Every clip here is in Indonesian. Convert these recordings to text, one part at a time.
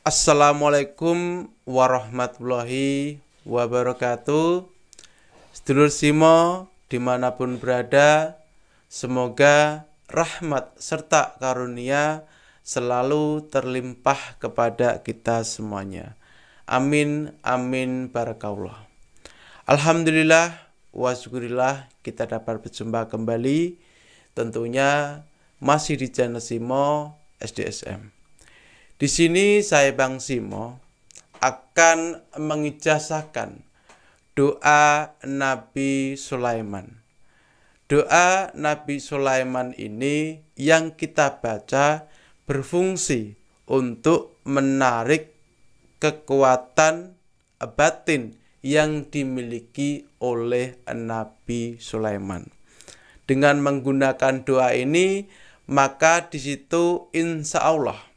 Assalamualaikum warahmatullahi wabarakatuh Sedulur Simo dimanapun berada Semoga rahmat serta karunia selalu terlimpah kepada kita semuanya Amin, amin, barakallah Alhamdulillah, wasyukurillah kita dapat berjumpa kembali Tentunya masih di channel Simo SDSM di sini saya Bang Simo akan mengijazahkan doa Nabi Sulaiman. Doa Nabi Sulaiman ini yang kita baca berfungsi untuk menarik kekuatan batin yang dimiliki oleh Nabi Sulaiman. Dengan menggunakan doa ini, maka di situ insya Allah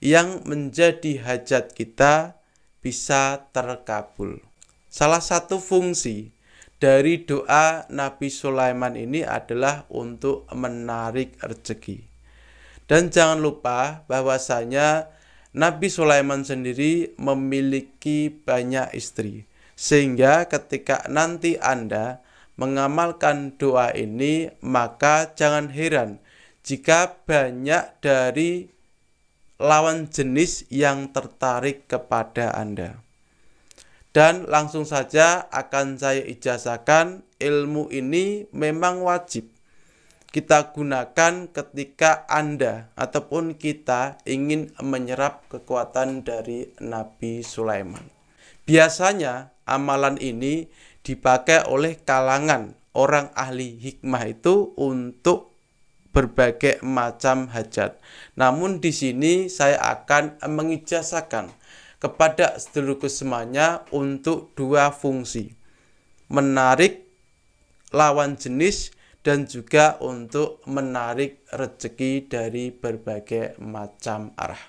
yang menjadi hajat kita bisa terkabul. Salah satu fungsi dari doa Nabi Sulaiman ini adalah untuk menarik rezeki. Dan jangan lupa bahwasanya Nabi Sulaiman sendiri memiliki banyak istri. Sehingga ketika nanti Anda mengamalkan doa ini, maka jangan heran jika banyak dari lawan jenis yang tertarik kepada Anda. Dan langsung saja akan saya ijazahkan ilmu ini memang wajib kita gunakan ketika Anda ataupun kita ingin menyerap kekuatan dari Nabi Sulaiman. Biasanya amalan ini dipakai oleh kalangan orang ahli hikmah itu untuk berbagai macam hajat. Namun di sini saya akan mengijasakan kepada sedulurku semuanya untuk dua fungsi. Menarik lawan jenis dan juga untuk menarik rezeki dari berbagai macam arah.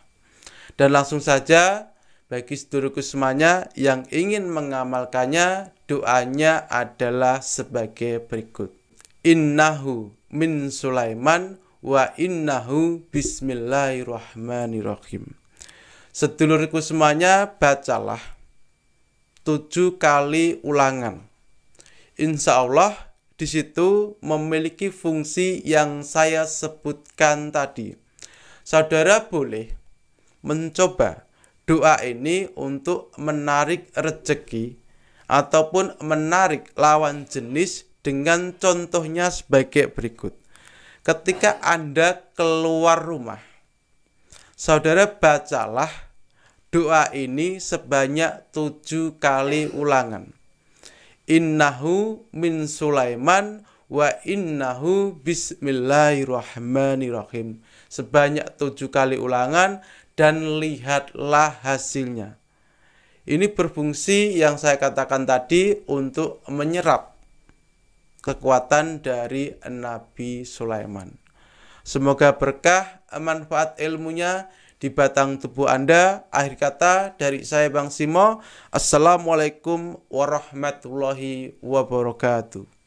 Dan langsung saja bagi sedulurku semuanya yang ingin mengamalkannya, doanya adalah sebagai berikut innahu min Sulaiman wa innahu bismillahirrahmanirrahim. Sedulurku semuanya bacalah tujuh kali ulangan. Insya Allah di situ memiliki fungsi yang saya sebutkan tadi. Saudara boleh mencoba doa ini untuk menarik rejeki ataupun menarik lawan jenis dengan contohnya sebagai berikut. Ketika Anda keluar rumah, saudara bacalah doa ini sebanyak tujuh kali ulangan. Innahu min Sulaiman wa innahu bismillahirrahmanirrahim. Sebanyak tujuh kali ulangan dan lihatlah hasilnya. Ini berfungsi yang saya katakan tadi untuk menyerap kekuatan dari Nabi Sulaiman. Semoga berkah manfaat ilmunya di batang tubuh Anda. Akhir kata dari saya Bang Simo. Assalamualaikum warahmatullahi wabarakatuh.